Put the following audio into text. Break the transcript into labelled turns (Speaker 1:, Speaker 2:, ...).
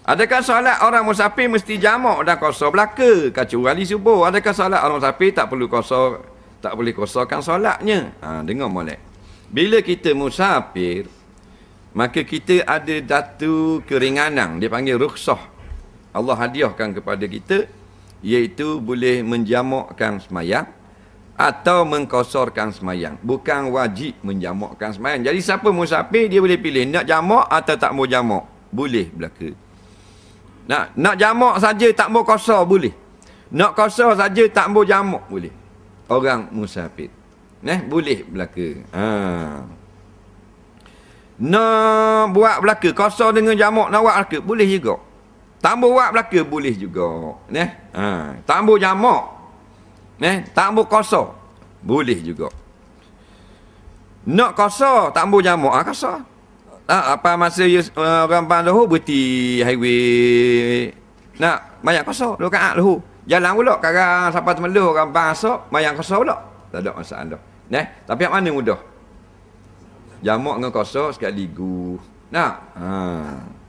Speaker 1: Adakah solat orang musafir mesti jamak dan kosong belaka kacau wali subuh? Adakah solat orang musafir tak perlu kosong tak boleh kosongkan solatnya? Ha, dengar molek. Bila kita musafir, maka kita ada datu keringanan. Dia panggil rukhsah. Allah hadiahkan kepada kita iaitu boleh menjamakkan semayang atau mengkosorkan semayang. Bukan wajib menjamakkan semayang. Jadi siapa musafir dia boleh pilih nak jamak atau tak mau jamak. Boleh belaka. Nak nak jamak saja tak mau kosa boleh. Nak kosa saja tak mau jamak boleh. Orang musafir. Neh boleh belaka. Ha. Nak buat belaka kosa dengan jamak nak buat belaka boleh juga. Tambah buat belaka boleh juga.
Speaker 2: Neh. Ha.
Speaker 1: Tambah jamak. Neh, tambah kosa boleh juga. Nak kosa tambah jamak ah ha, kosa. Tak, apa masa you, uh, orang bang Lohor berhenti highway. Nak, banyak kosong. Lohor kan, ah, Lohor. Jalan pula. Sekarang sampai temeluh orang bang asok, banyak kosong pula. Tak ada masalah dah. Nah, tapi yang mana mudah?
Speaker 2: Jamak dengan kosong sekali gu. Nak? Haa.